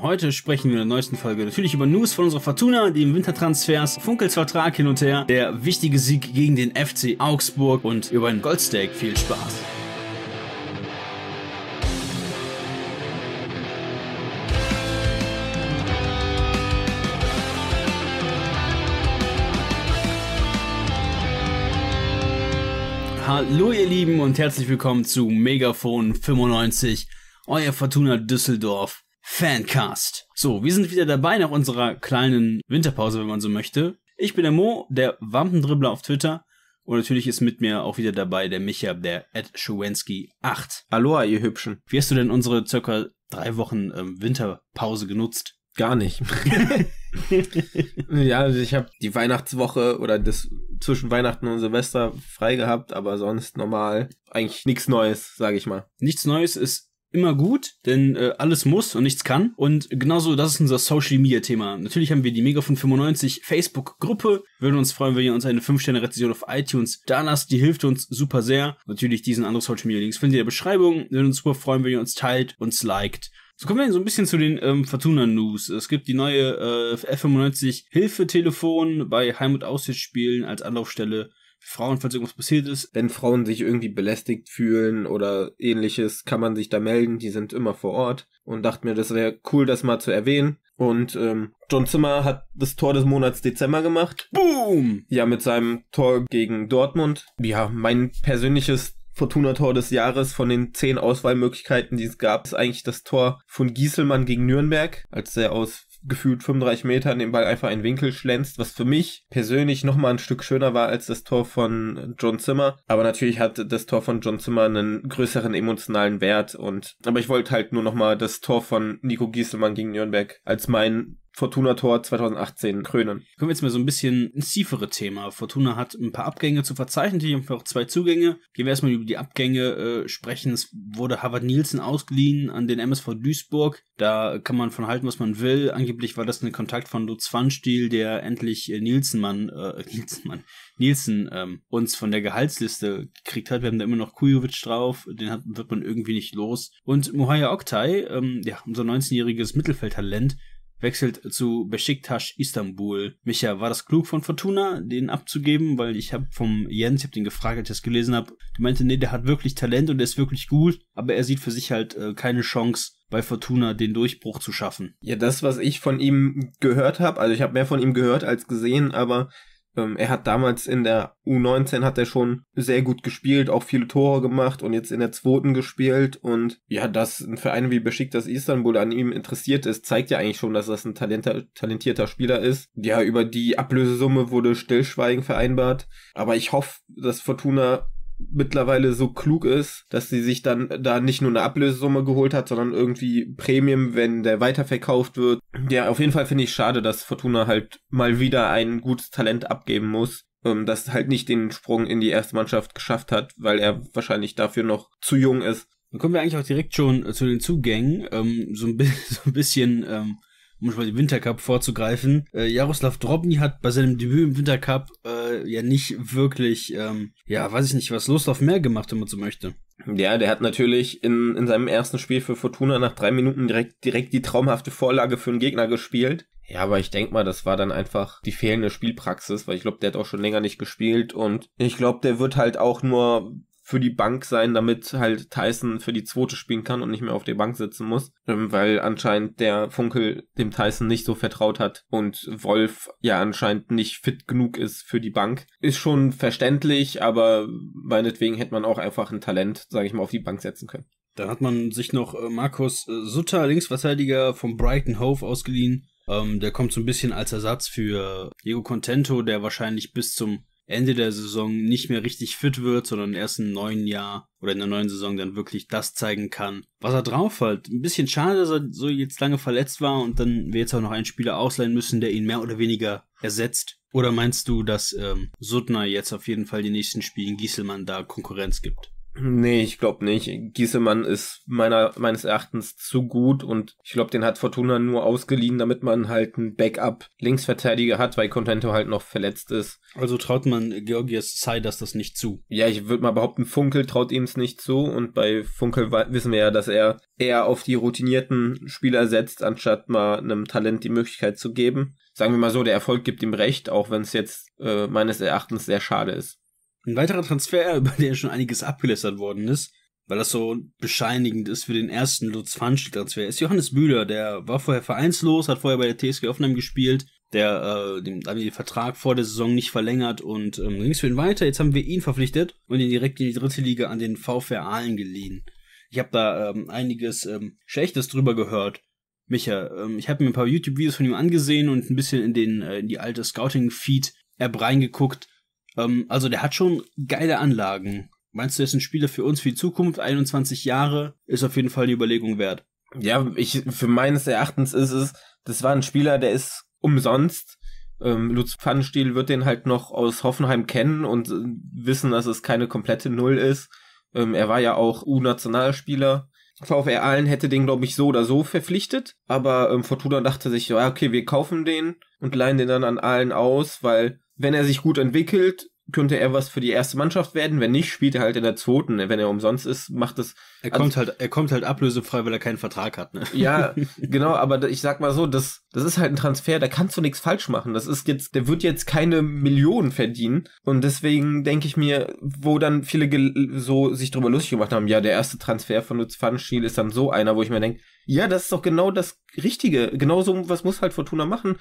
Heute sprechen wir in der neuesten Folge natürlich über News von unserer Fortuna, die im Wintertransfers, Funkels Vertrag hin und her, der wichtige Sieg gegen den FC Augsburg und über ein Goldsteak. Viel Spaß! Hallo ihr Lieben und herzlich willkommen zu Megafon 95, euer Fortuna Düsseldorf Fancast. So, wir sind wieder dabei nach unserer kleinen Winterpause, wenn man so möchte. Ich bin der Mo, der Wampendribbler auf Twitter. Und natürlich ist mit mir auch wieder dabei der Micha, der Ed Schuwenski 8. Aloha, ihr Hübschen. Wie hast du denn unsere circa drei Wochen ähm, Winterpause genutzt? Gar nicht. ja, also ich habe die Weihnachtswoche oder das zwischen Weihnachten und Silvester frei gehabt, aber sonst normal. Eigentlich nichts Neues, sage ich mal. Nichts Neues ist immer gut, denn äh, alles muss und nichts kann. Und genauso, das ist unser Social Media Thema. Natürlich haben wir die Megafon 95 Facebook Gruppe. Würden uns freuen, wenn ihr uns eine 5-Sterne-Rezension auf iTunes da lasst. Die hilft uns super sehr. Natürlich diesen anderen Social Media Links findet ihr in der Beschreibung. Würden uns super freuen, wenn ihr uns teilt, uns liked. So kommen wir so ein bisschen zu den ähm, Fortuna-News. Es gibt die neue äh, F95-Hilfetelefon bei Heim- und Auswärtsspielen als Anlaufstelle Frauen, falls irgendwas passiert ist. Wenn Frauen sich irgendwie belästigt fühlen oder ähnliches, kann man sich da melden, die sind immer vor Ort. Und dachte mir, das wäre cool, das mal zu erwähnen. Und ähm, John Zimmer hat das Tor des Monats Dezember gemacht. Boom! Ja, mit seinem Tor gegen Dortmund. Ja, mein persönliches Fortuna-Tor des Jahres von den zehn Auswahlmöglichkeiten, die es gab, ist eigentlich das Tor von Gieselmann gegen Nürnberg, als er aus gefühlt 35 Meter an den Ball einfach einen Winkel schlänzt, was für mich persönlich nochmal ein Stück schöner war als das Tor von John Zimmer. Aber natürlich hat das Tor von John Zimmer einen größeren emotionalen Wert und aber ich wollte halt nur nochmal das Tor von Nico Gieselmann gegen Nürnberg als mein Fortuna Tor 2018 krönen. Kommen wir jetzt mal so ein bisschen ins tiefere Thema. Fortuna hat ein paar Abgänge zu verzeichnen, die haben auch zwei Zugänge. Gehen wir erstmal über die Abgänge äh, sprechen. Es wurde Harvard Nielsen ausgeliehen an den MSV Duisburg. Da kann man von halten, was man will. Angeblich war das ein Kontakt von Lutz Pfannstiel, der endlich äh, Nielsenmann, äh, Nielsenmann, Nielsen ähm, uns von der Gehaltsliste gekriegt hat. Wir haben da immer noch Kujovic drauf, den hat, wird man irgendwie nicht los. Und Mohaya Oktay, ähm, ja, unser 19-jähriges Mittelfeldtalent, wechselt zu Besiktas Istanbul. Micha, war das klug von Fortuna, den abzugeben? Weil ich habe vom Jens, ich habe den gefragt, als ich das gelesen habe, der meinte, nee, der hat wirklich Talent und der ist wirklich gut, aber er sieht für sich halt äh, keine Chance, bei Fortuna den Durchbruch zu schaffen. Ja, das, was ich von ihm gehört habe, also ich habe mehr von ihm gehört als gesehen, aber ähm, er hat damals in der U19 hat er schon sehr gut gespielt, auch viele Tore gemacht und jetzt in der zweiten gespielt und ja, dass ein Verein wie das Istanbul an ihm interessiert ist, zeigt ja eigentlich schon, dass das ein talentierter Spieler ist. Ja, über die Ablösesumme wurde Stillschweigen vereinbart, aber ich hoffe, dass Fortuna mittlerweile so klug ist, dass sie sich dann da nicht nur eine Ablösesumme geholt hat, sondern irgendwie Premium, wenn der weiterverkauft wird. Ja, auf jeden Fall finde ich schade, dass Fortuna halt mal wieder ein gutes Talent abgeben muss, ähm, das halt nicht den Sprung in die erste Mannschaft geschafft hat, weil er wahrscheinlich dafür noch zu jung ist. Dann kommen wir eigentlich auch direkt schon zu den Zugängen. Ähm, so, ein so, ein bisschen ähm, um schon mal den Wintercup vorzugreifen. Äh, Jaroslav Drobny hat bei seinem Debüt im Wintercup äh, ja nicht wirklich, ähm, ja, weiß ich nicht, was Lust mehr gemacht, wenn man so möchte. Ja, der hat natürlich in, in seinem ersten Spiel für Fortuna nach drei Minuten direkt, direkt die traumhafte Vorlage für einen Gegner gespielt. Ja, aber ich denk mal, das war dann einfach die fehlende Spielpraxis, weil ich glaube, der hat auch schon länger nicht gespielt und ich glaube, der wird halt auch nur für die Bank sein, damit halt Tyson für die zweite spielen kann und nicht mehr auf der Bank sitzen muss, ähm, weil anscheinend der Funkel dem Tyson nicht so vertraut hat und Wolf ja anscheinend nicht fit genug ist für die Bank. Ist schon verständlich, aber meinetwegen hätte man auch einfach ein Talent, sage ich mal, auf die Bank setzen können. Dann hat man sich noch äh, Markus äh, Sutter, Linksverteidiger vom Brighton Hove ausgeliehen. Ähm, der kommt so ein bisschen als Ersatz für Diego Contento, der wahrscheinlich bis zum Ende der Saison nicht mehr richtig fit wird, sondern erst im neuen Jahr oder in der neuen Saison dann wirklich das zeigen kann, was er drauf hat. Ein bisschen schade, dass er so jetzt lange verletzt war und dann wir jetzt auch noch einen Spieler ausleihen müssen, der ihn mehr oder weniger ersetzt. Oder meinst du, dass ähm, Suttner jetzt auf jeden Fall die nächsten Spielen Gieselmann da Konkurrenz gibt? Nee, ich glaube nicht. Giesemann ist meiner, meines Erachtens zu gut und ich glaube, den hat Fortuna nur ausgeliehen, damit man halt einen Backup-Linksverteidiger hat, weil Contento halt noch verletzt ist. Also traut man Georgias Seiders das nicht zu? Ja, ich würde mal behaupten, Funkel traut ihm es nicht zu und bei Funkel wissen wir ja, dass er eher auf die routinierten Spieler setzt, anstatt mal einem Talent die Möglichkeit zu geben. Sagen wir mal so, der Erfolg gibt ihm recht, auch wenn es jetzt äh, meines Erachtens sehr schade ist. Ein weiterer Transfer, über den schon einiges abgelästert worden ist, weil das so bescheinigend ist für den ersten Lutz Pfannstiel-Transfer, ist Johannes Bühler. Der war vorher vereinslos, hat vorher bei der TSG Offenheim gespielt. Der äh, dem, haben den Vertrag vor der Saison nicht verlängert und ähm, ging es für ihn weiter. Jetzt haben wir ihn verpflichtet und ihn direkt in die dritte Liga an den VfR Aalen geliehen. Ich habe da ähm, einiges ähm, Schlechtes drüber gehört. Micha, ähm, ich habe mir ein paar YouTube-Videos von ihm angesehen und ein bisschen in den äh, in die alte Scouting-Feed-App reingeguckt ähm, also der hat schon geile Anlagen. Meinst du, er ist ein Spieler für uns für die Zukunft? 21 Jahre ist auf jeden Fall eine Überlegung wert. Ja, ich, für meines Erachtens ist es, das war ein Spieler, der ist umsonst. Ähm, Lutz Pfannenstiel wird den halt noch aus Hoffenheim kennen und äh, wissen, dass es keine komplette Null ist. Ähm, er war ja auch U-Nationalspieler. VfR Allen hätte den, glaube ich, so oder so verpflichtet. Aber ähm, Fortuna dachte sich, ja, okay, wir kaufen den und leihen den dann an Allen aus, weil wenn er sich gut entwickelt, könnte er was für die erste Mannschaft werden. Wenn nicht, spielt er halt in der zweiten. Wenn er umsonst ist, macht das. Er kommt also- halt, er kommt halt ablösefrei, weil er keinen Vertrag hat. Ne? Ja, genau. Aber ich sag mal so, das, das ist halt ein Transfer. Da kannst du nichts falsch machen. Das ist jetzt, der wird jetzt keine Millionen verdienen. Und deswegen denke ich mir, wo dann viele so sich drüber lustig gemacht haben, ja, der erste Transfer von Lutz Pfannenstiel ist dann so einer, wo ich mir denke, ja, das ist doch genau das Richtige. Genau so was muss halt Fortuna machen.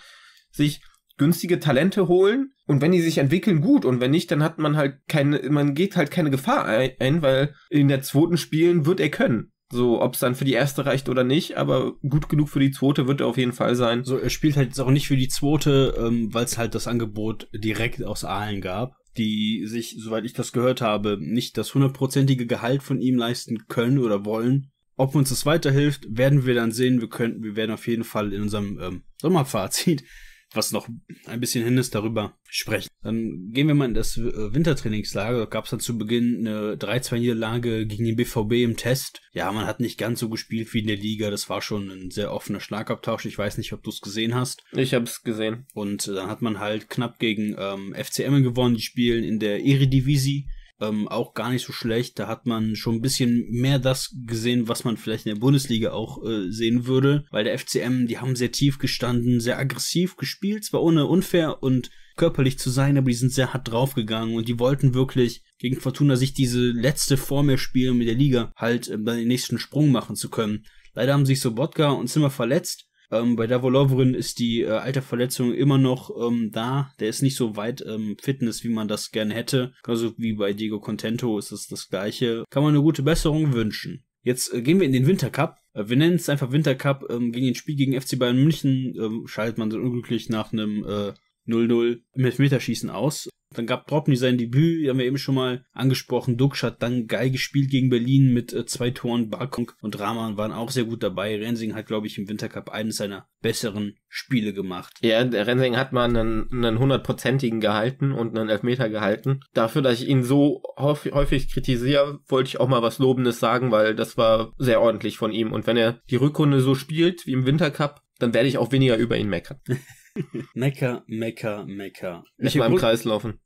Sich günstige Talente holen und wenn die sich entwickeln, gut. Und wenn nicht, dann hat man halt keine, man geht halt keine Gefahr ein, weil in der zweiten Spielen wird er können. So, ob es dann für die erste reicht oder nicht, aber gut genug für die zweite wird er auf jeden Fall sein. So, er spielt halt jetzt auch nicht für die zweite, ähm, weil es halt das Angebot direkt aus Aalen gab, die sich, soweit ich das gehört habe, nicht das hundertprozentige Gehalt von ihm leisten können oder wollen. Ob uns das weiterhilft, werden wir dann sehen. Wir könnten, wir werden auf jeden Fall in unserem ähm, Sommerfazit was noch ein bisschen hin ist, darüber sprechen. Dann gehen wir mal in das äh, Wintertrainingslager. Da gab es dann zu Beginn eine 3-2-Niederlage gegen den BVB im Test. Ja, man hat nicht ganz so gespielt wie in der Liga. Das war schon ein sehr offener Schlagabtausch. Ich weiß nicht, ob du es gesehen hast. Ich habe es gesehen. Und äh, dann hat man halt knapp gegen ähm, FCM gewonnen. Die spielen in der Eredivisie ähm, auch gar nicht so schlecht. Da hat man schon ein bisschen mehr das gesehen, was man vielleicht in der Bundesliga auch äh, sehen würde, weil der FCM, die haben sehr tief gestanden, sehr aggressiv gespielt, zwar ohne unfair und körperlich zu sein, aber die sind sehr hart draufgegangen und die wollten wirklich gegen Fortuna sich diese letzte Form der mit der Liga halt äh, den nächsten Sprung machen zu können. Leider haben sich Sobotka und Zimmer verletzt ähm, bei Davolovrin ist die äh, Alterverletzung immer noch ähm, da. Der ist nicht so weit ähm, Fitness, wie man das gerne hätte. Also wie bei Diego Contento ist es das gleiche. Kann man eine gute Besserung wünschen. Jetzt äh, gehen wir in den Wintercup. Äh, wir nennen es einfach Wintercup. Ähm, gegen den Spiel gegen FC Bayern München ähm, schaltet man so unglücklich nach einem äh, 0-0 im Elfmeterschießen aus. Dann gab Dropny sein Debüt, die haben wir eben schon mal angesprochen. Dux hat dann geil gespielt gegen Berlin mit äh, zwei Toren. Barkung und Rahman waren auch sehr gut dabei. Rensing hat, glaube ich, im Wintercup eines seiner besseren Spiele gemacht. Ja, Rensing hat mal einen, hundertprozentigen gehalten und einen Elfmeter gehalten. Dafür, dass ich ihn so häufig kritisiere, wollte ich auch mal was Lobendes sagen, weil das war sehr ordentlich von ihm. Und wenn er die Rückrunde so spielt wie im Wintercup, dann werde ich auch weniger über ihn meckern. Mecker, Mecker, Mecker. Nicht mal im Kreis laufen.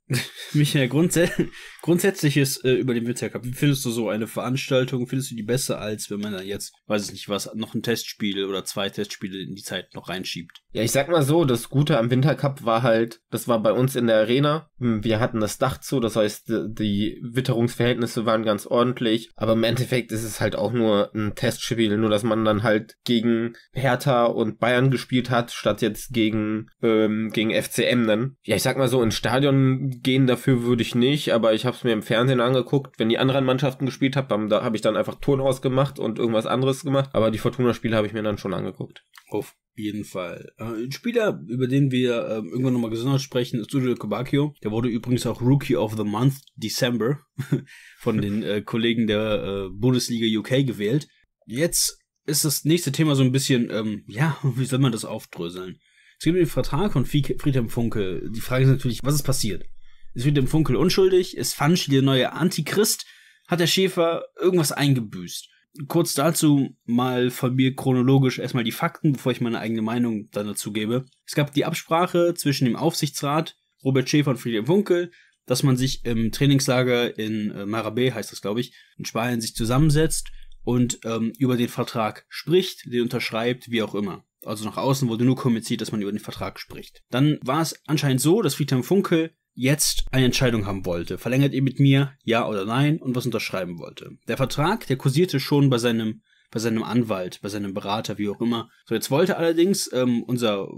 Michael, grundsä grundsätzliches äh, über den Wintercup. Wie findest du so eine Veranstaltung? Findest du die besser als, wenn man jetzt, weiß ich nicht was, noch ein Testspiel oder zwei Testspiele in die Zeit noch reinschiebt? Ja, ich sag mal so, das Gute am Wintercup war halt, das war bei uns in der Arena. Hm, wir hatten das Dach zu, das heißt, die Witterungsverhältnisse waren ganz ordentlich. Aber im Endeffekt ist es halt auch nur ein Testspiel, nur dass man dann halt gegen Hertha und Bayern gespielt hat, statt jetzt gegen, ähm, gegen FCM dann. Ja, ich sag mal so, ins Stadion gehen dafür würde ich nicht, aber ich habe es mir im Fernsehen angeguckt. Wenn die anderen Mannschaften gespielt haben, da habe ich dann einfach Ton ausgemacht und irgendwas anderes gemacht. Aber die Fortuna-Spiele habe ich mir dann schon angeguckt. Auf jeden Fall. Äh, ein Spieler, über den wir äh, irgendwann nochmal gesondert sprechen, ist Julio Cabacchio. Der wurde übrigens auch Rookie of the Month December von den äh, Kollegen der äh, Bundesliga UK gewählt. Jetzt ist das nächste Thema so ein bisschen, ähm, ja, wie soll man das aufdröseln? Es gibt den Vertrag von Friedhelm Funke. Die Frage ist natürlich, was ist passiert? ist mit dem Funkel unschuldig, ist Funchal der neue Antichrist, hat der Schäfer irgendwas eingebüßt. Kurz dazu mal von mir chronologisch erstmal die Fakten, bevor ich meine eigene Meinung dann dazu gebe. Es gab die Absprache zwischen dem Aufsichtsrat, Robert Schäfer und Friedrich Funkel, dass man sich im Trainingslager in äh, Marabé, heißt das glaube ich, in Spanien sich zusammensetzt und ähm, über den Vertrag spricht, den unterschreibt, wie auch immer. Also nach außen wurde nur kommuniziert, dass man über den Vertrag spricht. Dann war es anscheinend so, dass Friedhelm Funkel jetzt eine Entscheidung haben wollte. Verlängert ihr mit mir, ja oder nein, und was unterschreiben wollte. Der Vertrag, der kursierte schon bei seinem, bei seinem Anwalt, bei seinem Berater, wie auch immer. So, jetzt wollte allerdings ähm, unser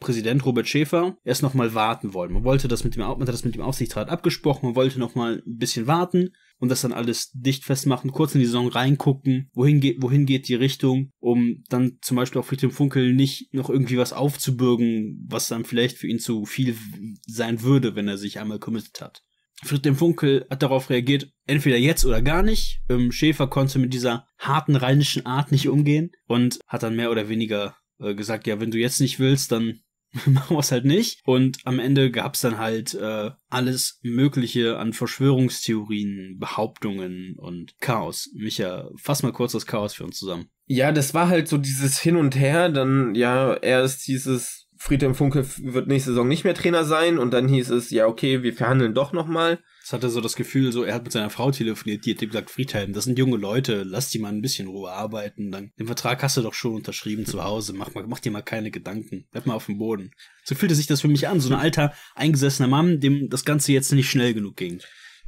Präsident Robert Schäfer erst nochmal warten wollen. Man wollte das mit dem, man hat das mit dem Aufsichtsrat abgesprochen, man wollte nochmal ein bisschen warten und das dann alles dicht festmachen, kurz in die Saison reingucken, wohin geht, wohin geht die Richtung, um dann zum Beispiel auch Friedhelm Funkel nicht noch irgendwie was aufzubürgen, was dann vielleicht für ihn zu viel sein würde, wenn er sich einmal committed hat. Friedhelm Funkel hat darauf reagiert, entweder jetzt oder gar nicht. Ähm, Schäfer konnte mit dieser harten rheinischen Art nicht umgehen und hat dann mehr oder weniger äh, gesagt, ja, wenn du jetzt nicht willst, dann machen wir es halt nicht. Und am Ende gab es dann halt äh, alles Mögliche an Verschwörungstheorien, Behauptungen und Chaos. Micha, fass mal kurz das Chaos für uns zusammen. Ja, das war halt so dieses Hin und Her, dann ja erst dieses Friedhelm Funke wird nächste Saison nicht mehr Trainer sein und dann hieß es, ja, okay, wir verhandeln doch nochmal. Es hatte so das Gefühl, so er hat mit seiner Frau telefoniert, die hat ihm gesagt, Friedhelm, das sind junge Leute, lass die mal ein bisschen Ruhe arbeiten. Dann, den Vertrag hast du doch schon unterschrieben zu Hause, mach, mal, mach dir mal keine Gedanken, bleib mal auf dem Boden. So fühlte sich das für mich an, so ein alter, eingesessener Mann, dem das Ganze jetzt nicht schnell genug ging.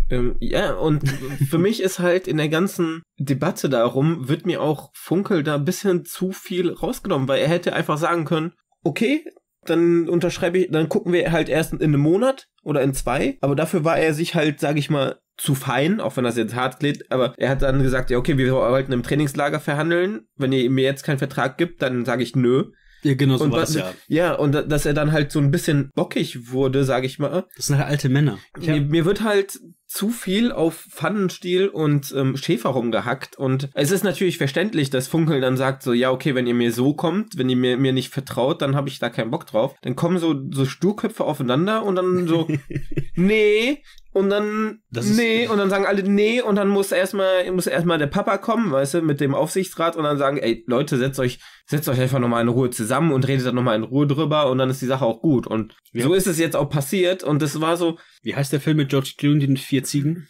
Ähm, ja, und für mich ist halt in der ganzen Debatte darum, wird mir auch Funkel da ein bisschen zu viel rausgenommen, weil er hätte einfach sagen können, okay, dann unterschreibe ich, dann gucken wir halt erst in einem Monat oder in zwei. Aber dafür war er sich halt, sage ich mal, zu fein, auch wenn das jetzt hart klingt, aber er hat dann gesagt, ja, okay, wir wollten im Trainingslager verhandeln. Wenn ihr mir jetzt keinen Vertrag gibt, dann sage ich nö. Ja, genau so und war was, das, ja. Ja, und dass er dann halt so ein bisschen bockig wurde, sage ich mal. Das sind halt alte Männer. Ja. Mir, mir wird halt zu viel auf Pfannenstiel und ähm, Schäfer rumgehackt und es ist natürlich verständlich, dass Funkel dann sagt so, ja okay, wenn ihr mir so kommt, wenn ihr mir, mir nicht vertraut, dann habe ich da keinen Bock drauf. Dann kommen so, so Sturköpfe aufeinander und dann so, nee, und dann nee und dann sagen alle nee und dann muss erstmal muss erstmal der Papa kommen, weißt du, mit dem Aufsichtsrat und dann sagen, ey Leute, setzt euch setzt euch einfach nochmal in Ruhe zusammen und redet dann nochmal in Ruhe drüber und dann ist die Sache auch gut und ja. so ist es jetzt auch passiert und das war so Wie heißt der Film mit George Clooney den vier Ziegen?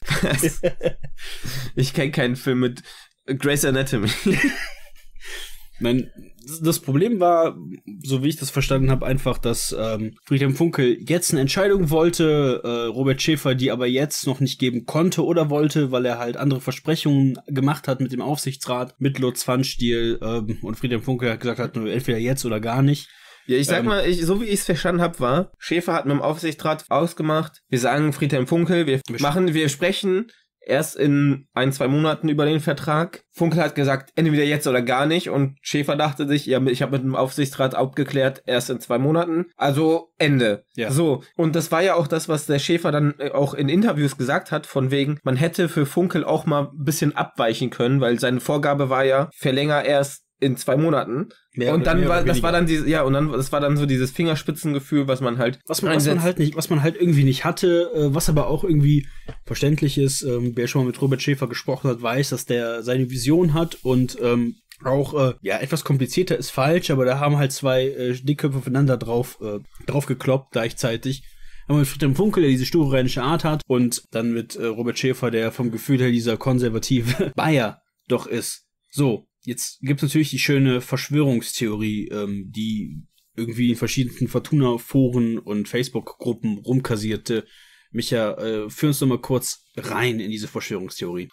ich kenne keinen Film mit Grace Anatomy. Mein, das Problem war, so wie ich das verstanden habe, einfach, dass ähm, Friedhelm Funkel jetzt eine Entscheidung wollte, äh, Robert Schäfer die aber jetzt noch nicht geben konnte oder wollte, weil er halt andere Versprechungen gemacht hat mit dem Aufsichtsrat, mit Lutz Pfannstiel ähm, und Friedhelm Funkel hat gesagt hat, entweder jetzt oder gar nicht. Ja, ich sag ähm, mal, ich, so wie ich es verstanden habe, war, Schäfer hat mit dem Aufsichtsrat ausgemacht, wir sagen Friedhelm Funkel, wir machen, wir sprechen erst in ein, zwei Monaten über den Vertrag. Funkel hat gesagt, entweder jetzt oder gar nicht. Und Schäfer dachte sich, ja, ich habe mit dem Aufsichtsrat abgeklärt, erst in zwei Monaten. Also Ende. Ja. So. Und das war ja auch das, was der Schäfer dann äh, auch in Interviews gesagt hat, von wegen, man hätte für Funkel auch mal ein bisschen abweichen können, weil seine Vorgabe war ja, verlänger erst in zwei Monaten. Mehr und dann war, das war dann diese, ja, und dann, das war dann so dieses Fingerspitzengefühl, was man halt. Was man, was man halt nicht, was man halt irgendwie nicht hatte, äh, was aber auch irgendwie verständlich ist. Ähm, wer schon mal mit Robert Schäfer gesprochen hat, weiß, dass der seine Vision hat und ähm, auch, äh, ja, etwas komplizierter ist falsch, aber da haben halt zwei äh, Dickköpfe voneinander drauf, äh, drauf gekloppt gleichzeitig. Einmal mit Friedhelm Funkel, der diese sture Art hat, und dann mit äh, Robert Schäfer, der vom Gefühl her dieser konservative Bayer doch ist. So, jetzt gibt's natürlich die schöne Verschwörungstheorie, ähm, die irgendwie in verschiedenen Fortuna-Foren und Facebook-Gruppen rumkassierte. Micha, äh, führ uns doch mal kurz rein in diese Verschwörungstheorie.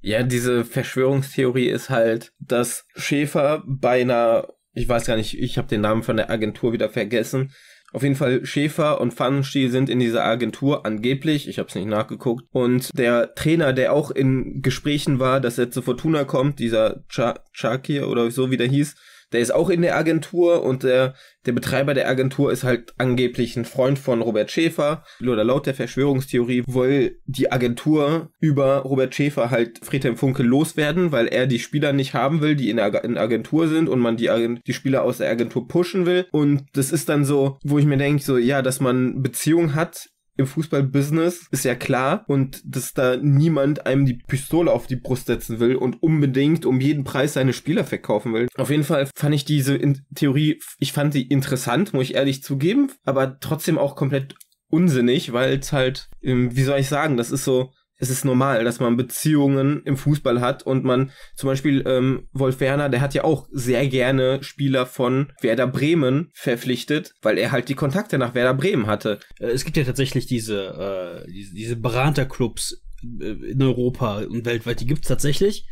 Ja, diese Verschwörungstheorie ist halt, dass Schäfer beinahe, ich weiß gar nicht, ich habe den Namen von der Agentur wieder vergessen, auf jeden Fall Schäfer und Pfannenstiel sind in dieser Agentur angeblich, ich habe es nicht nachgeguckt. Und der Trainer, der auch in Gesprächen war, dass er zu Fortuna kommt, dieser Ch Chaki oder so wie der hieß, der ist auch in der Agentur und der, der Betreiber der Agentur ist halt angeblich ein Freund von Robert Schäfer. Oder laut der Verschwörungstheorie will die Agentur über Robert Schäfer halt Friedhelm Funke loswerden, weil er die Spieler nicht haben will, die in der Agentur sind und man die, die Spieler aus der Agentur pushen will. Und das ist dann so, wo ich mir denke, so, ja, dass man Beziehungen hat im Fußballbusiness ist ja klar und dass da niemand einem die Pistole auf die Brust setzen will und unbedingt um jeden Preis seine Spieler verkaufen will. Auf jeden Fall fand ich diese in Theorie, ich fand sie interessant, muss ich ehrlich zugeben, aber trotzdem auch komplett unsinnig, weil es halt, wie soll ich sagen, das ist so, es ist normal, dass man Beziehungen im Fußball hat und man zum Beispiel ähm, Wolf Werner, der hat ja auch sehr gerne Spieler von Werder Bremen verpflichtet, weil er halt die Kontakte nach Werder Bremen hatte. Äh, es gibt ja tatsächlich diese, äh, diese, diese Beraterclubs äh, in Europa und weltweit, die gibt es tatsächlich.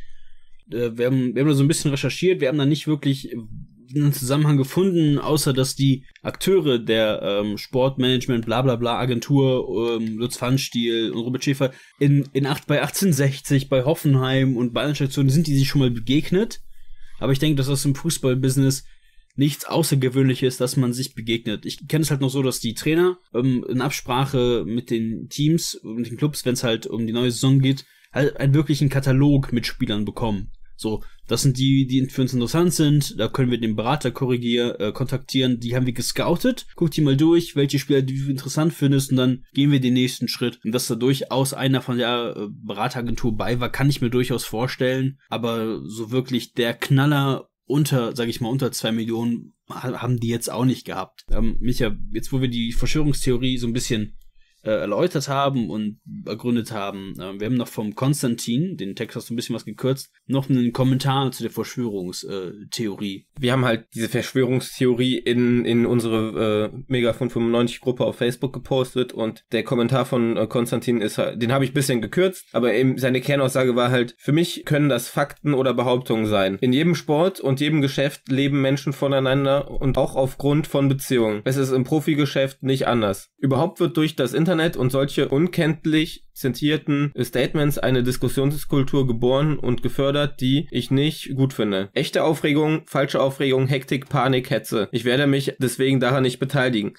Äh, wir haben, wir haben da so ein bisschen recherchiert, wir haben da nicht wirklich einen Zusammenhang gefunden, außer dass die Akteure der ähm, Sportmanagement, bla bla bla Agentur, ähm, Lutz Pfannstiel und Robert Schäfer in, in 8 bei 1860, bei Hoffenheim und bei anderen Stationen sind die sich schon mal begegnet. Aber ich denke, dass das im Fußballbusiness nichts Außergewöhnliches, ist, dass man sich begegnet. Ich kenne es halt noch so, dass die Trainer ähm, in Absprache mit den Teams, mit den Clubs, wenn es halt um die neue Saison geht, halt einen wirklichen Katalog mit Spielern bekommen. So, das sind die, die für uns interessant sind. Da können wir den Berater korrigieren, äh, kontaktieren. Die haben wir gescoutet. Guck die mal durch, welche Spieler du interessant findest und dann gehen wir den nächsten Schritt. Und dass da durchaus einer von der äh, Berateragentur bei war, kann ich mir durchaus vorstellen. Aber so wirklich der Knaller unter, sag ich mal, unter zwei Millionen haben die jetzt auch nicht gehabt. Ähm, Micha, jetzt wo wir die Verschwörungstheorie so ein bisschen äh, erläutert haben und ergründet haben. Äh, wir haben noch vom Konstantin, den Text hast du ein bisschen was gekürzt, noch einen Kommentar zu der Verschwörungstheorie. Wir haben halt diese Verschwörungstheorie in, in unsere äh, Megafon 95 Gruppe auf Facebook gepostet und der Kommentar von äh, Konstantin ist halt, den habe ich ein bisschen gekürzt, aber eben seine Kernaussage war halt, für mich können das Fakten oder Behauptungen sein. In jedem Sport und jedem Geschäft leben Menschen voneinander und auch aufgrund von Beziehungen. Es ist im Profigeschäft nicht anders. Überhaupt wird durch das Internet Internet und solche unkenntlich zitierten Statements eine Diskussionskultur geboren und gefördert, die ich nicht gut finde. Echte Aufregung, falsche Aufregung, Hektik, Panik, Hetze. Ich werde mich deswegen daran nicht beteiligen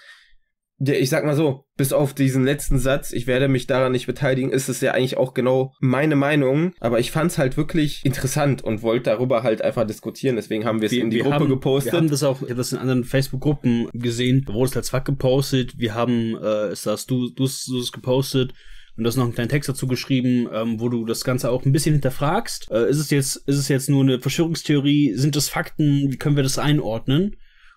der, ich sag mal so, bis auf diesen letzten Satz, ich werde mich daran nicht beteiligen, ist es ja eigentlich auch genau meine Meinung. Aber ich fand's halt wirklich interessant und wollte darüber halt einfach diskutieren. Deswegen haben wir es in die Gruppe haben, gepostet. Wir haben das auch, ich habe das in anderen Facebook-Gruppen gesehen. Da wurde es als Fakt gepostet. Wir haben, äh, ist das, du, du, du es gepostet. Und du hast noch einen kleinen Text dazu geschrieben, ähm, wo du das Ganze auch ein bisschen hinterfragst. Äh, ist es jetzt, ist es jetzt nur eine Verschwörungstheorie? Sind das Fakten? Wie können wir das einordnen?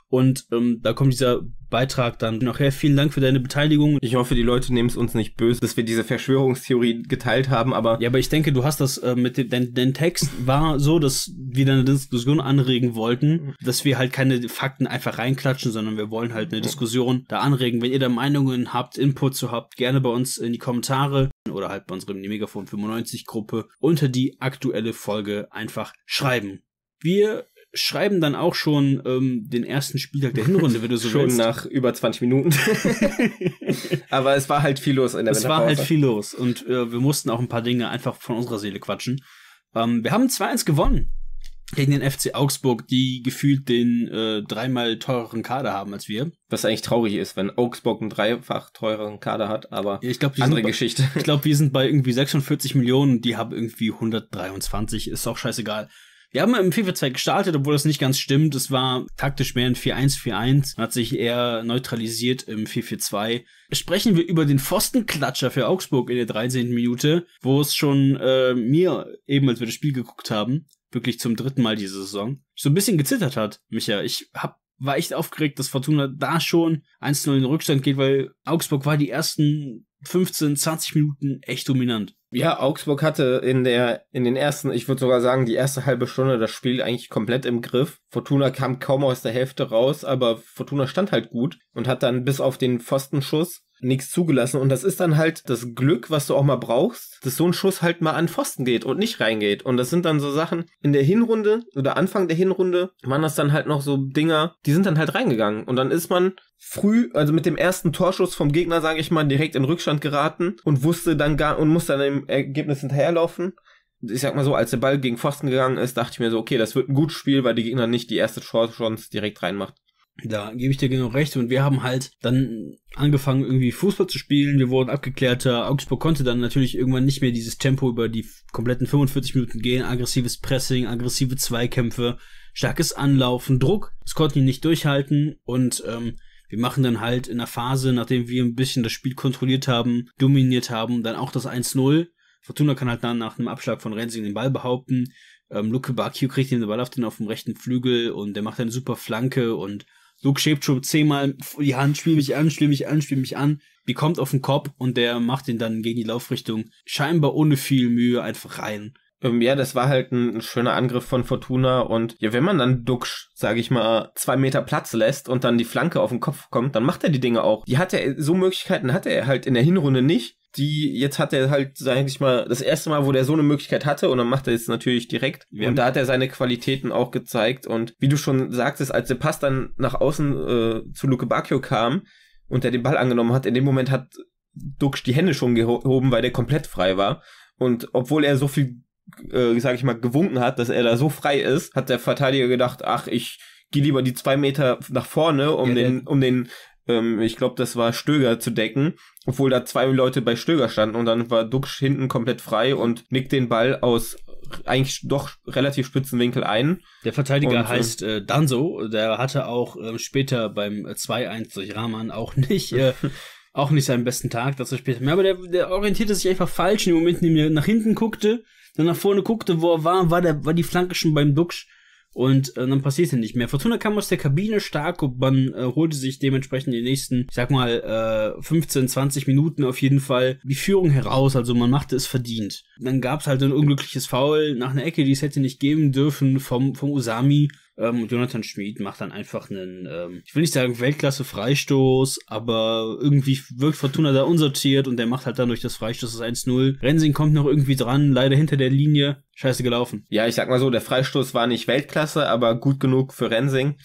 Und ähm, da kommt dieser Beitrag dann. Nachher vielen Dank für deine Beteiligung. Ich hoffe, die Leute nehmen es uns nicht böse, dass wir diese Verschwörungstheorie geteilt haben, aber. Ja, aber ich denke, du hast das äh, mit dem, dein, dein Text war so, dass wir dann eine Diskussion anregen wollten, dass wir halt keine Fakten einfach reinklatschen, sondern wir wollen halt eine Diskussion da anregen. Wenn ihr da Meinungen habt, Input zu habt, gerne bei uns in die Kommentare oder halt bei unserem Megafon 95 Gruppe unter die aktuelle Folge einfach schreiben. Wir schreiben dann auch schon ähm, den ersten Spieltag der Hinrunde, wenn du so schon willst. Schon nach über 20 Minuten. Aber es war halt viel los in der Es war halt viel los und äh, wir mussten auch ein paar Dinge einfach von unserer Seele quatschen. Ähm, wir haben 2-1 gewonnen gegen den FC Augsburg, die gefühlt den äh, dreimal teureren Kader haben als wir. Was eigentlich traurig ist, wenn Augsburg einen dreifach teureren Kader hat, aber ja, ich glaub, andere bei, Geschichte. Ich glaube, wir sind bei irgendwie 46 Millionen, die haben irgendwie 123, ist auch scheißegal. Wir haben im 4-4-2 gestartet, obwohl das nicht ganz stimmt. Es war taktisch mehr ein 4-1-4-1, hat sich eher neutralisiert im 4-4-2. Sprechen wir über den Pfostenklatscher für Augsburg in der 13. Minute, wo es schon äh, mir, eben als wir das Spiel geguckt haben, wirklich zum dritten Mal diese Saison, so ein bisschen gezittert hat, Micha. Ich hab war echt aufgeregt, dass Fortuna da schon 1-0 in den Rückstand geht, weil Augsburg war die ersten 15, 20 Minuten echt dominant. Ja, Augsburg hatte in der, in den ersten, ich würde sogar sagen, die erste halbe Stunde das Spiel eigentlich komplett im Griff. Fortuna kam kaum aus der Hälfte raus, aber Fortuna stand halt gut und hat dann bis auf den Pfostenschuss nichts zugelassen. Und das ist dann halt das Glück, was du auch mal brauchst, dass so ein Schuss halt mal an Pfosten geht und nicht reingeht. Und das sind dann so Sachen in der Hinrunde oder Anfang der Hinrunde waren das dann halt noch so Dinger, die sind dann halt reingegangen. Und dann ist man früh, also mit dem ersten Torschuss vom Gegner, sage ich mal, direkt in Rückstand geraten und wusste dann gar und musste dann im Ergebnis hinterherlaufen ich sag mal so, als der Ball gegen Pfosten gegangen ist, dachte ich mir so, okay, das wird ein gutes Spiel, weil die Gegner nicht die erste Chance direkt reinmacht. Da gebe ich dir genau recht. Und wir haben halt dann angefangen, irgendwie Fußball zu spielen. Wir wurden abgeklärter. Augsburg konnte dann natürlich irgendwann nicht mehr dieses Tempo über die kompletten 45 Minuten gehen. Aggressives Pressing, aggressive Zweikämpfe, starkes Anlaufen, Druck. Das konnten die nicht durchhalten. Und ähm, wir machen dann halt in der Phase, nachdem wir ein bisschen das Spiel kontrolliert haben, dominiert haben, dann auch das 1-0. Fortuna kann halt dann nach einem Abschlag von Rensing den Ball behaupten. Ähm, Luke Bakio kriegt den Ball auf den auf dem rechten Flügel und der macht eine super Flanke und Luke schiebt schon zehnmal die Hand, spiel mich an, spiel mich an, spiel mich an, bekommt auf den Kopf und der macht ihn dann gegen die Laufrichtung scheinbar ohne viel Mühe einfach rein. Ähm, ja, das war halt ein, schöner Angriff von Fortuna und ja, wenn man dann Duxch, sage ich mal, zwei Meter Platz lässt und dann die Flanke auf den Kopf kommt, dann macht er die Dinge auch. Die hat er, so Möglichkeiten hat er halt in der Hinrunde nicht die, jetzt hat er halt, sag ich mal, das erste Mal, wo der so eine Möglichkeit hatte und dann macht er es natürlich direkt. Ja. Und da hat er seine Qualitäten auch gezeigt und wie du schon sagtest, als der Pass dann nach außen äh, zu Luke Bacchio kam und er den Ball angenommen hat, in dem Moment hat Duxch die Hände schon gehoben, weil der komplett frei war. Und obwohl er so viel, äh, sag ich mal, gewunken hat, dass er da so frei ist, hat der Verteidiger gedacht, ach, ich gehe lieber die zwei Meter nach vorne, um ja, den, um den ähm, ich glaube, das war Stöger zu decken, obwohl da zwei Leute bei Stöger standen und dann war Duxch hinten komplett frei und nickt den Ball aus eigentlich doch relativ spitzen Winkel ein. Der Verteidiger und, äh, heißt äh, Danzo, der hatte auch äh, später beim 2-1 äh, durch Rahman auch nicht äh, auch nicht seinen besten Tag, das er später mehr, aber der, der orientierte sich einfach falsch in dem Moment, in dem er nach hinten guckte, dann nach vorne guckte, wo er war, war der war die Flanke schon beim Duxch und äh, dann passierte nicht mehr. Fortuna kam aus der Kabine stark und man äh, holte sich dementsprechend die nächsten, ich sag mal, äh, 15, 20 Minuten auf jeden Fall die Führung heraus. Also man machte es verdient. Dann gab es halt ein unglückliches Foul nach einer Ecke, die es hätte nicht geben dürfen vom, vom Usami. Ähm, Jonathan Schmid macht dann einfach einen, ähm, ich will nicht sagen Weltklasse-Freistoß, aber irgendwie wirkt Fortuna da unsortiert und der macht halt dann durch das Freistoß das 1-0. Rensing kommt noch irgendwie dran, leider hinter der Linie scheiße gelaufen. Ja, ich sag mal so, der Freistoß war nicht Weltklasse, aber gut genug für Rensing.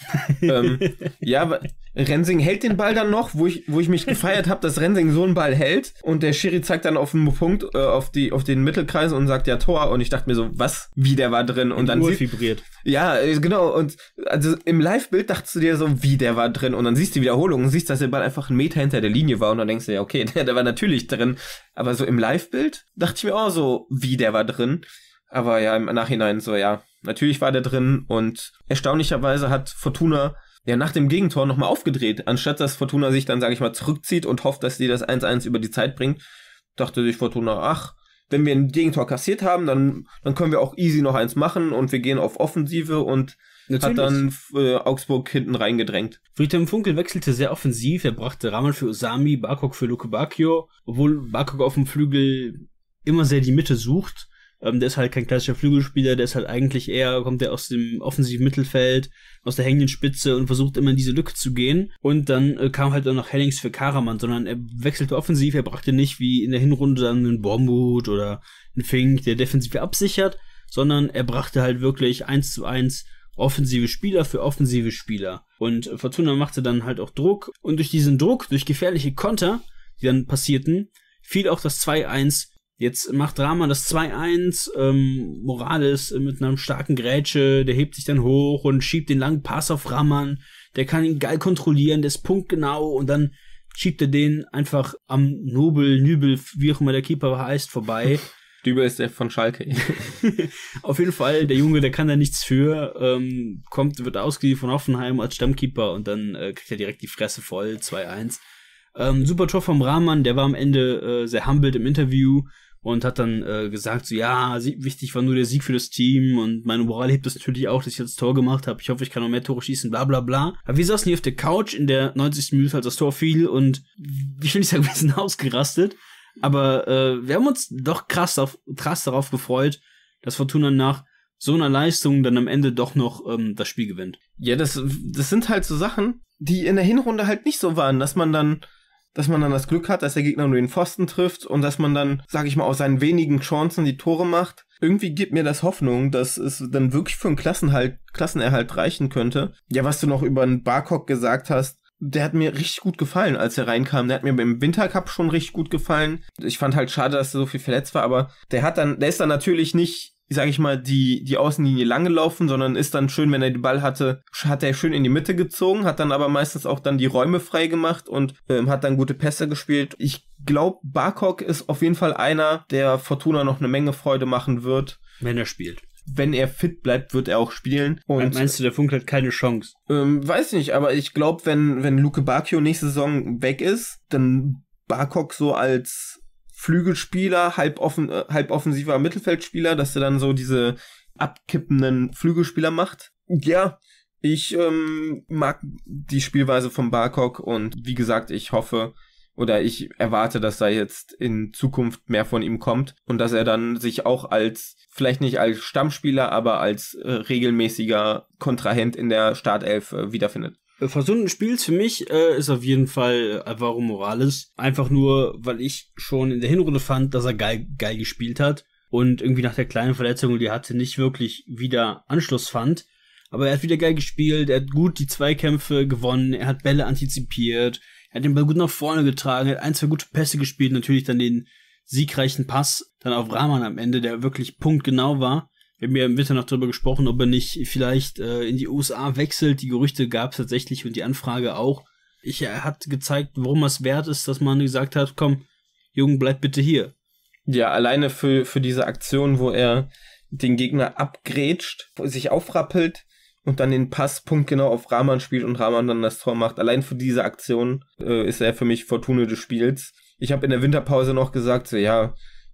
ähm, ja, Rensing hält den Ball dann noch, wo ich, wo ich mich gefeiert habe, dass Rensing so einen Ball hält und der Schiri zeigt dann auf den Punkt, äh, auf, die, auf den Mittelkreis und sagt ja Tor und ich dachte mir so, was? Wie der war drin und, und dann. Uhr sieht, vibriert. Ja, äh, genau. Und also im Live-Bild dachtest du dir so, wie der war drin und dann siehst du die Wiederholung und siehst, dass der Ball einfach einen Meter hinter der Linie war und dann denkst du ja, okay, der, der war natürlich drin. Aber so im Live-Bild dachte ich mir auch so, wie der war drin. Aber ja, im Nachhinein so, ja. Natürlich war der drin und erstaunlicherweise hat Fortuna ja nach dem Gegentor nochmal aufgedreht. Anstatt dass Fortuna sich dann, sage ich mal, zurückzieht und hofft, dass sie das 1-1 über die Zeit bringt, dachte sich Fortuna, ach, wenn wir ein Gegentor kassiert haben, dann, dann können wir auch easy noch eins machen und wir gehen auf Offensive und Natürlich. hat dann äh, Augsburg hinten reingedrängt. Friedhelm Funkel wechselte sehr offensiv. Er brachte Rahmen für Osami, Barkok für Luke Bacchio, obwohl Barkok auf dem Flügel immer sehr die Mitte sucht. Ähm, der ist halt kein klassischer Flügelspieler, der ist halt eigentlich eher, kommt der aus dem offensiven Mittelfeld, aus der hängenden Spitze und versucht immer in diese Lücke zu gehen. Und dann äh, kam halt auch noch Hellings für Karaman, sondern er wechselte offensiv, er brachte nicht wie in der Hinrunde dann einen Bombut oder einen Fink, der defensiv absichert, sondern er brachte halt wirklich eins zu eins offensive Spieler für offensive Spieler. Und äh, Fortuna machte dann halt auch Druck. Und durch diesen Druck, durch gefährliche Konter, die dann passierten, fiel auch das 2-1 Jetzt macht Drama das 2-1, ähm, Morales äh, mit einem starken Grätsche, der hebt sich dann hoch und schiebt den langen Pass auf Raman, der kann ihn geil kontrollieren, der ist punktgenau und dann schiebt er den einfach am Nobel, Nübel, wie auch immer der Keeper heißt, vorbei. Dübel ist der von Schalke. auf jeden Fall, der Junge, der kann da nichts für, ähm, kommt, wird ausgeliehen von Hoffenheim als Stammkeeper und dann äh, kriegt er direkt die Fresse voll, 2-1. Ähm, super Tor vom Rahman, der war am Ende äh, sehr humbled im Interview und hat dann äh, gesagt, so ja, wichtig war nur der Sieg für das Team und meine Moral hebt es natürlich auch, dass ich das Tor gemacht habe. Ich hoffe, ich kann noch mehr Tore schießen, bla bla bla. Aber wir saßen hier auf der Couch in der 90. Minute, als das Tor fiel und ich will nicht sagen, wir sind ausgerastet, aber äh, wir haben uns doch krass, auf, krass darauf gefreut, dass Fortuna nach so einer Leistung dann am Ende doch noch ähm, das Spiel gewinnt. Ja, das, das sind halt so Sachen, die in der Hinrunde halt nicht so waren, dass man dann dass man dann das Glück hat, dass der Gegner nur den Pfosten trifft und dass man dann, sag ich mal, aus seinen wenigen Chancen die Tore macht. Irgendwie gibt mir das Hoffnung, dass es dann wirklich für einen Klassenhalt, Klassenerhalt reichen könnte. Ja, was du noch über einen Barcock gesagt hast, der hat mir richtig gut gefallen, als er reinkam. Der hat mir beim Wintercup schon richtig gut gefallen. Ich fand halt schade, dass er so viel verletzt war, aber der hat dann, der ist dann natürlich nicht sage ich mal, die, die Außenlinie lang gelaufen, sondern ist dann schön, wenn er den Ball hatte, hat er schön in die Mitte gezogen, hat dann aber meistens auch dann die Räume frei gemacht und ähm, hat dann gute Pässe gespielt. Ich glaube, Barkok ist auf jeden Fall einer, der Fortuna noch eine Menge Freude machen wird. Wenn er spielt wenn er fit bleibt, wird er auch spielen. Und Meinst du, der Funk hat keine Chance? Ähm, weiß nicht, aber ich glaube, wenn, wenn Luke Bacchio nächste Saison weg ist, dann Barkok so als Flügelspieler, halb, offen, äh, halb offensiver Mittelfeldspieler, dass er dann so diese abkippenden Flügelspieler macht. Ja, ich ähm, mag die Spielweise von Barcock und wie gesagt, ich hoffe oder ich erwarte, dass da jetzt in Zukunft mehr von ihm kommt und dass er dann sich auch als, vielleicht nicht als Stammspieler, aber als äh, regelmäßiger Kontrahent in der Startelf äh, wiederfindet. Äh, versunden Spiels für mich äh, ist auf jeden Fall äh, Alvaro Morales. Einfach nur, weil ich schon in der Hinrunde fand, dass er geil, geil gespielt hat und irgendwie nach der kleinen Verletzung, die er hatte, nicht wirklich wieder Anschluss fand. Aber er hat wieder geil gespielt, er hat gut die Zweikämpfe gewonnen, er hat Bälle antizipiert, er hat den Ball gut nach vorne getragen, er hat ein, zwei gute Pässe gespielt, natürlich dann den siegreichen Pass dann auf Rahman am Ende, der wirklich punktgenau war wir haben ja im Winter noch darüber gesprochen, ob er nicht vielleicht äh, in die USA wechselt. Die Gerüchte gab es tatsächlich und die Anfrage auch. Ich, er äh, hat gezeigt, warum es wert ist, dass man gesagt hat, komm, Jungen, bleib bitte hier. Ja, alleine für, für diese Aktion, wo er den Gegner abgrätscht, sich aufrappelt und dann den Passpunkt genau auf Rahman spielt und Rahman dann das Tor macht. Allein für diese Aktion äh, ist er für mich Fortune des Spiels. Ich habe in der Winterpause noch gesagt, so ja,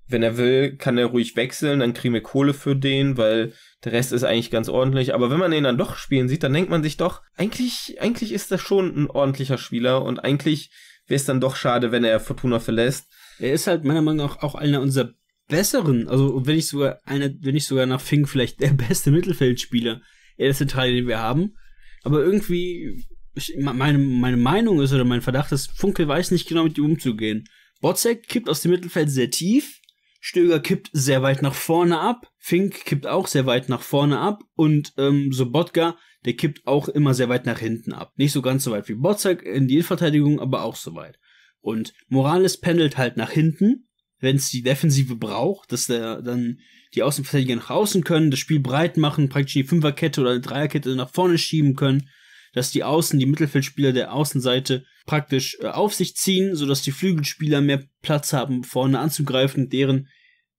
wenn er will, kann er ruhig wechseln, dann kriegen wir Kohle für den, weil der Rest ist eigentlich ganz ordentlich. Aber wenn man den dann doch spielen sieht, dann denkt man sich doch, eigentlich, eigentlich ist das schon ein ordentlicher Spieler und eigentlich wäre es dann doch schade, wenn er Fortuna verlässt. Er ist halt meiner Meinung nach auch einer unserer besseren, also wenn ich sogar einer, wenn ich sogar nach Fing vielleicht der beste Mittelfeldspieler, er ist der Teil, den wir haben. Aber irgendwie, meine, meine Meinung ist oder mein Verdacht ist, Funkel weiß nicht genau, mit ihm umzugehen. Botzek kippt aus dem Mittelfeld sehr tief, Stöger kippt sehr weit nach vorne ab, Fink kippt auch sehr weit nach vorne ab und ähm, Sobotka, der kippt auch immer sehr weit nach hinten ab. Nicht so ganz so weit wie Botzak in die Innenverteidigung, aber auch so weit. Und Morales pendelt halt nach hinten, wenn es die Defensive braucht, dass der dann die Außenverteidiger nach außen können, das Spiel breit machen, praktisch die Fünferkette oder die Dreierkette nach vorne schieben können, dass die Außen, die Mittelfeldspieler der Außenseite praktisch äh, auf sich ziehen, sodass die Flügelspieler mehr Platz haben, vorne anzugreifen, deren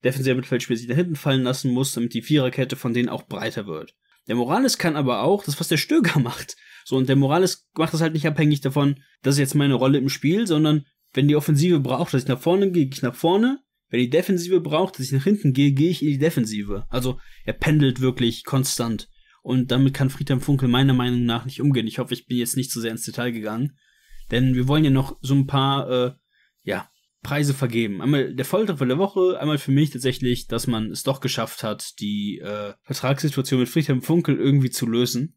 defensiver Mittelfeldspieler sich da hinten fallen lassen muss, damit die Viererkette von denen auch breiter wird. Der Morales kann aber auch das, was der Stöger macht. So, und der Morales macht das halt nicht abhängig davon, das ist jetzt meine Rolle im Spiel, sondern wenn die Offensive braucht, dass ich nach vorne gehe, gehe ich nach vorne. Wenn die Defensive braucht, dass ich nach hinten gehe, gehe ich in die Defensive. Also er pendelt wirklich konstant. Und damit kann Friedhelm Funkel meiner Meinung nach nicht umgehen. Ich hoffe, ich bin jetzt nicht zu so sehr ins Detail gegangen. Denn wir wollen ja noch so ein paar, äh, ja, Preise vergeben. Einmal der Volltreffer der Woche, einmal für mich tatsächlich, dass man es doch geschafft hat, die äh, Vertragssituation mit Friedhelm Funkel irgendwie zu lösen.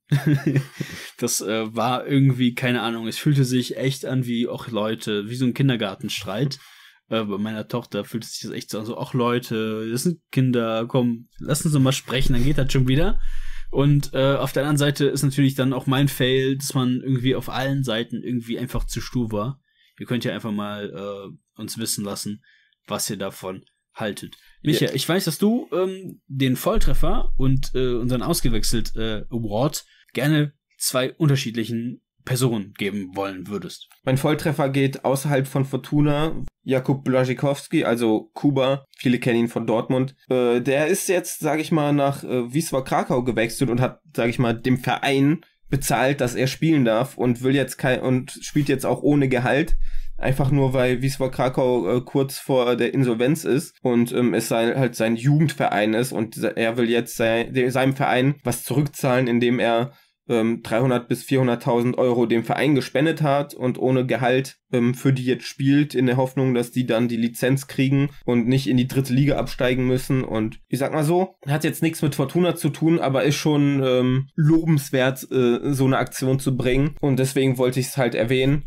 das äh, war irgendwie, keine Ahnung, es fühlte sich echt an wie, ach Leute, wie so ein Kindergartenstreit. Äh, bei meiner Tochter fühlte sich das echt so an, so, ach Leute, das sind Kinder, komm, lass uns mal sprechen, dann geht das schon wieder. Und äh, auf der anderen Seite ist natürlich dann auch mein Fail, dass man irgendwie auf allen Seiten irgendwie einfach zu stur war. Ihr könnt ja einfach mal äh, uns wissen lassen, was ihr davon haltet. Micha, ja. ich weiß, dass du ähm, den Volltreffer und äh, unseren ausgewechselt äh, Award gerne zwei unterschiedlichen Personen geben wollen würdest. Mein Volltreffer geht außerhalb von Fortuna. Jakub Blasikowski, also Kuba, viele kennen ihn von Dortmund. Äh, der ist jetzt, sage ich mal, nach äh, Wisła Krakau gewechselt und hat, sage ich mal, dem Verein bezahlt, dass er spielen darf und will jetzt kein und spielt jetzt auch ohne Gehalt einfach nur weil Wisła Krakau äh, kurz vor der Insolvenz ist und ähm, es sei, halt sein Jugendverein ist und er will jetzt sein, seinem Verein was zurückzahlen, indem er ähm, 300 bis 400.000 Euro dem Verein gespendet hat und ohne Gehalt ähm, für die jetzt spielt, in der Hoffnung, dass die dann die Lizenz kriegen und nicht in die dritte Liga absteigen müssen. Und ich sag mal so, hat jetzt nichts mit Fortuna zu tun, aber ist schon ähm, lobenswert, äh, so eine Aktion zu bringen. Und deswegen wollte ich es halt erwähnen.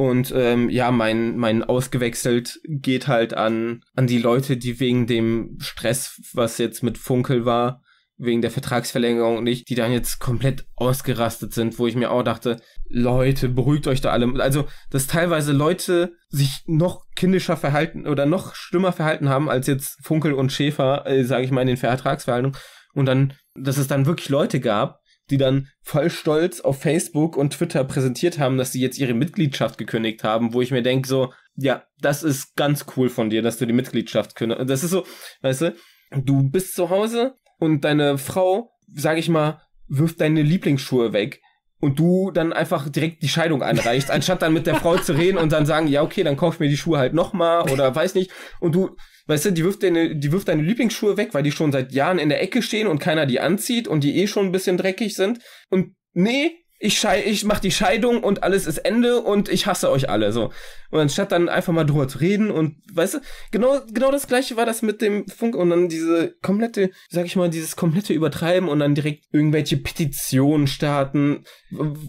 Und ähm, ja, mein, mein ausgewechselt geht halt an, an die Leute, die wegen dem Stress, was jetzt mit Funkel war, wegen der Vertragsverlängerung nicht, die dann jetzt komplett ausgerastet sind, wo ich mir auch dachte, Leute, beruhigt euch da alle. Also, dass teilweise Leute sich noch kindischer verhalten oder noch schlimmer verhalten haben als jetzt Funkel und Schäfer, äh, sage ich mal, in den Vertragsverhandlungen. Und dann, dass es dann wirklich Leute gab, die dann voll stolz auf Facebook und Twitter präsentiert haben, dass sie jetzt ihre Mitgliedschaft gekündigt haben, wo ich mir denke, so, ja, das ist ganz cool von dir, dass du die Mitgliedschaft kündigst. Das ist so, weißt du, du bist zu Hause und deine Frau, sag ich mal, wirft deine Lieblingsschuhe weg und du dann einfach direkt die Scheidung einreichst, anstatt dann mit der Frau zu reden und dann sagen, ja, okay, dann kauf ich mir die Schuhe halt nochmal oder weiß nicht. Und du Weißt du, die wirft, deine, die wirft deine Lieblingsschuhe weg, weil die schon seit Jahren in der Ecke stehen und keiner die anzieht und die eh schon ein bisschen dreckig sind. Und nee, ich, schei ich mach die Scheidung und alles ist Ende und ich hasse euch alle. So. Und anstatt dann einfach mal drüber zu reden und weißt du, genau, genau das gleiche war das mit dem Funk und dann diese komplette, sag ich mal, dieses komplette Übertreiben und dann direkt irgendwelche Petitionen starten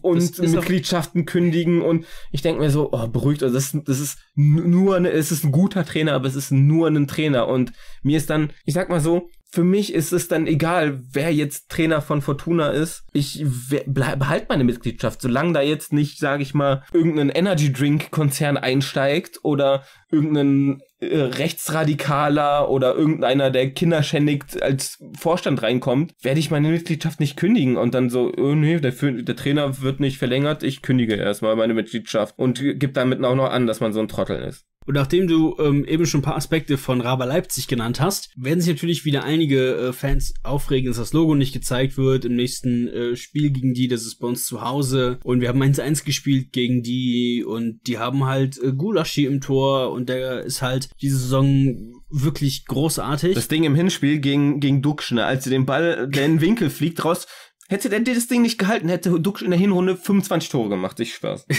und Mitgliedschaften kündigen und ich denke mir so, oh, beruhigt, also das, das ist nur eine, es ist ein guter Trainer, aber es ist nur ein Trainer. Und mir ist dann, ich sag mal so, für mich ist es dann egal, wer jetzt Trainer von Fortuna ist. Ich behalte meine Mitgliedschaft, solange da jetzt nicht, sage ich mal, irgendein Energy Drink Konzern einsteigt oder irgendein äh, Rechtsradikaler oder irgendeiner, der Kinder schändigt, als Vorstand reinkommt, werde ich meine Mitgliedschaft nicht kündigen und dann so, oh nee, der, der Trainer wird nicht verlängert, ich kündige erstmal meine Mitgliedschaft und gibt damit auch noch an, dass man so ein Trottel ist. Und nachdem du ähm, eben schon ein paar Aspekte von Raba Leipzig genannt hast, werden sich natürlich wieder einige äh, Fans aufregen, dass das Logo nicht gezeigt wird. Im nächsten äh, Spiel gegen die, das ist bei uns zu Hause. Und wir haben 1-1 gespielt gegen die und die haben halt äh, Gulaschi im Tor und der ist halt diese Saison wirklich großartig. Das Ding im Hinspiel gegen, gegen Duxchner, als sie den Ball, äh, der in den Winkel fliegt, raus, Hätte der das Ding nicht gehalten, hätte Duxch in der Hinrunde 25 Tore gemacht, ich schwör's.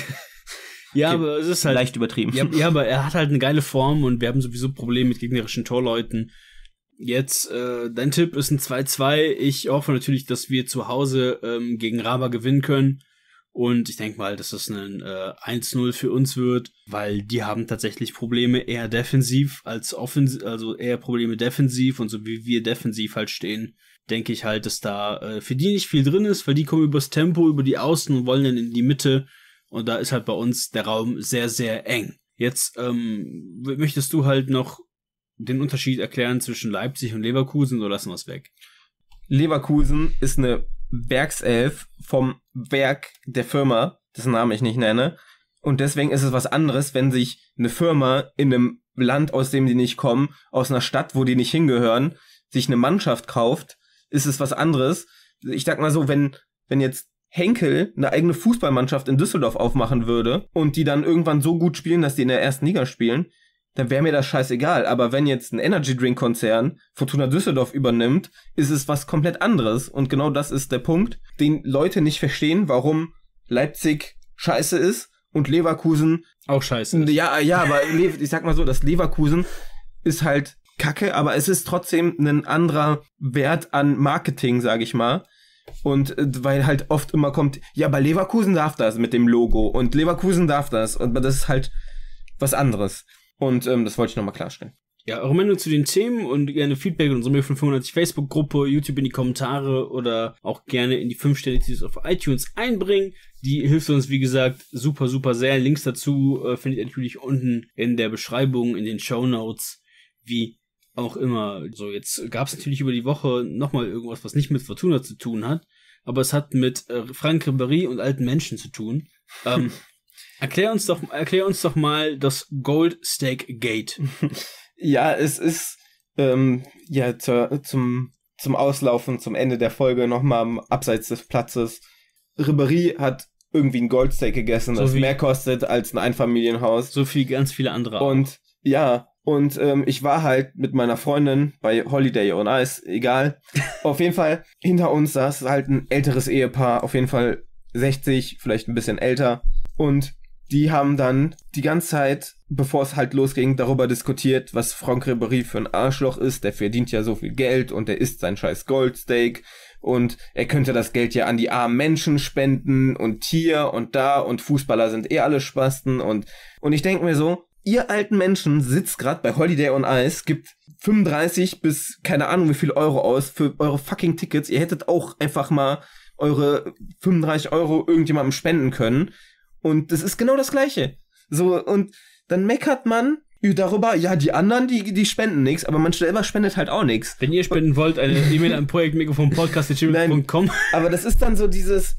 Ja, okay, aber es ist halt. Leicht übertrieben. Ja, ja, aber er hat halt eine geile Form und wir haben sowieso Probleme mit gegnerischen Torleuten. Jetzt, äh, dein Tipp ist ein 2-2. Ich hoffe natürlich, dass wir zu Hause ähm, gegen Raba gewinnen können. Und ich denke mal, dass das ein äh, 1-0 für uns wird, weil die haben tatsächlich Probleme eher defensiv als offensiv, also eher Probleme defensiv und so wie wir defensiv halt stehen, denke ich halt, dass da äh, für die nicht viel drin ist, weil die kommen übers Tempo, über die Außen und wollen dann in die Mitte und da ist halt bei uns der Raum sehr, sehr eng. Jetzt ähm, möchtest du halt noch den Unterschied erklären zwischen Leipzig und Leverkusen oder lassen wir es weg? Leverkusen ist eine Werkself vom Werk der Firma, dessen Namen ich nicht nenne. Und deswegen ist es was anderes, wenn sich eine Firma in einem Land, aus dem die nicht kommen, aus einer Stadt, wo die nicht hingehören, sich eine Mannschaft kauft, ist es was anderes. Ich sag mal so, wenn, wenn jetzt Henkel eine eigene Fußballmannschaft in Düsseldorf aufmachen würde und die dann irgendwann so gut spielen, dass die in der ersten Liga spielen, dann wäre mir das scheißegal. Aber wenn jetzt ein Energy Drink Konzern Fortuna Düsseldorf übernimmt, ist es was komplett anderes. Und genau das ist der Punkt, den Leute nicht verstehen, warum Leipzig scheiße ist und Leverkusen auch scheiße. Ist. Ja, ja, aber ich sag mal so, das Leverkusen ist halt Kacke, aber es ist trotzdem ein anderer Wert an Marketing, sag ich mal. Und äh, weil halt oft immer kommt, ja, bei Leverkusen darf das mit dem Logo und Leverkusen darf das. Und das ist halt was anderes. Und ähm, das wollte ich nochmal klarstellen. Ja, eure Meinung zu den Themen und gerne Feedback in unserer unsere 95 Facebook-Gruppe, YouTube in die Kommentare oder auch gerne in die 5 Stelle, die auf iTunes einbringen. Die hilft uns, wie gesagt, super, super sehr. Links dazu äh, findet ihr natürlich unten in der Beschreibung, in den Show Notes, wie auch immer. So, jetzt gab es natürlich über die Woche nochmal irgendwas, was nicht mit Fortuna zu tun hat, aber es hat mit äh, Frank Ribéry und alten Menschen zu tun. Ähm, erklär, uns doch, erklär uns doch mal das Gold Steak Gate. ja, es ist ähm, ja zur, zum, zum Auslaufen, zum Ende der Folge nochmal abseits des Platzes. Ribéry hat irgendwie ein Goldsteak gegessen, so das mehr kostet als ein Einfamilienhaus. So viel, ganz viele andere. Auch. Und ja, und ähm, ich war halt mit meiner Freundin bei Holiday on Ice, egal. auf jeden Fall, hinter uns saß halt ein älteres Ehepaar, auf jeden Fall 60, vielleicht ein bisschen älter. Und die haben dann die ganze Zeit, bevor es halt losging, darüber diskutiert, was Franck Ribéry für ein Arschloch ist. Der verdient ja so viel Geld und der isst sein scheiß Goldsteak und er könnte das Geld ja an die armen Menschen spenden und hier und da und Fußballer sind eh alle Spasten und und ich denke mir so, ihr alten Menschen sitzt gerade bei Holiday on Ice, gibt 35 bis keine Ahnung wie viel Euro aus für eure fucking Tickets. Ihr hättet auch einfach mal eure 35 Euro irgendjemandem spenden können. Und das ist genau das Gleiche. So, und dann meckert man darüber, ja, die anderen, die, die spenden nichts, aber man selber spendet halt auch nichts. Wenn ihr spenden wollt, eine E-Mail an projektmikrofonpodcast.com. aber das ist dann so dieses,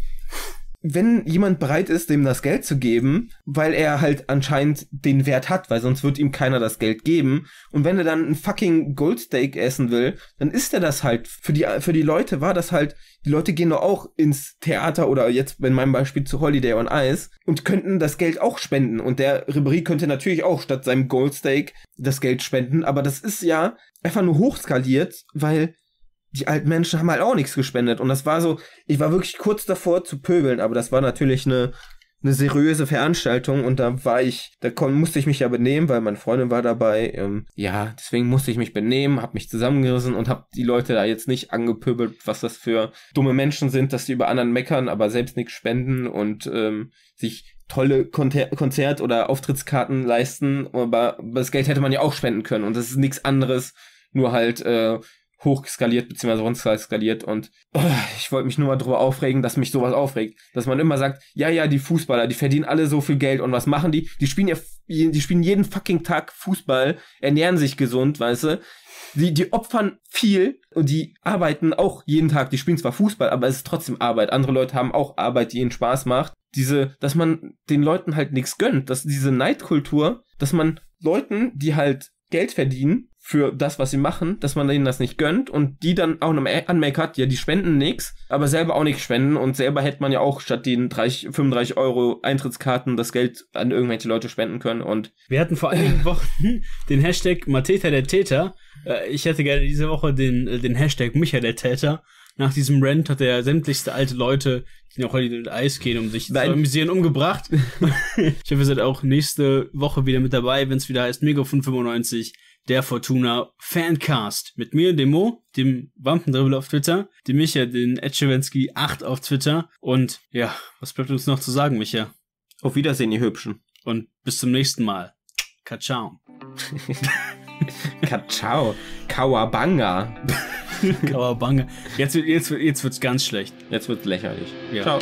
wenn jemand bereit ist, dem das Geld zu geben, weil er halt anscheinend den Wert hat, weil sonst wird ihm keiner das Geld geben. Und wenn er dann ein fucking Goldsteak essen will, dann ist er das halt. Für die, für die Leute war das halt, die Leute gehen doch auch ins Theater oder jetzt in meinem Beispiel zu Holiday on Ice und könnten das Geld auch spenden. Und der Ribéry könnte natürlich auch statt seinem Goldsteak das Geld spenden, aber das ist ja einfach nur hochskaliert, weil die alten Menschen haben halt auch nichts gespendet. Und das war so, ich war wirklich kurz davor zu pöbeln, aber das war natürlich eine, eine seriöse Veranstaltung und da war ich, da kon, musste ich mich ja benehmen, weil meine Freundin war dabei. Ähm, ja, deswegen musste ich mich benehmen, hab mich zusammengerissen und hab die Leute da jetzt nicht angepöbelt, was das für dumme Menschen sind, dass sie über anderen meckern, aber selbst nichts spenden und ähm, sich tolle Konzert- oder Auftrittskarten leisten. Aber das Geld hätte man ja auch spenden können und das ist nichts anderes, nur halt äh, hochskaliert bzw. runterskaliert und oh, ich wollte mich nur mal drüber aufregen, dass mich sowas aufregt, dass man immer sagt, ja, ja, die Fußballer, die verdienen alle so viel Geld und was machen die? Die spielen ja die spielen jeden fucking Tag Fußball, ernähren sich gesund, weißt du? Die, die opfern viel und die arbeiten auch jeden Tag. Die spielen zwar Fußball, aber es ist trotzdem Arbeit. Andere Leute haben auch Arbeit, die ihnen Spaß macht. Diese, dass man den Leuten halt nichts gönnt, dass diese Neidkultur, dass man Leuten, die halt Geld verdienen, für das, was sie machen, dass man ihnen das nicht gönnt und die dann auch noch mehr Anmerk hat, ja, die spenden nichts, aber selber auch nicht spenden und selber hätte man ja auch statt den 30, 35 Euro Eintrittskarten das Geld an irgendwelche Leute spenden können und... Wir hatten vor einigen Wochen den Hashtag Mateta der Täter. Äh, ich hätte gerne diese Woche den, äh, den Hashtag Micha der Täter. Nach diesem Rant hat er sämtlichste alte Leute, die noch heute mit Eis gehen, um sich Nein. zu amüsieren, umgebracht. ich hoffe, ihr seid auch nächste Woche wieder mit dabei, wenn es wieder heißt Megafon 95 der Fortuna Fancast. Mit mir, dem Mo, dem Wampendribbel auf Twitter, dem Micha, den Edschewenski 8 auf Twitter. Und ja, was bleibt uns noch zu sagen, Micha? Auf Wiedersehen, ihr Hübschen. Und bis zum nächsten Mal. Katschau. Katschau. Kawabanga. Kawabanga. Jetzt, jetzt, jetzt wird's ganz schlecht. Jetzt wird's lächerlich. Ja. Ciao.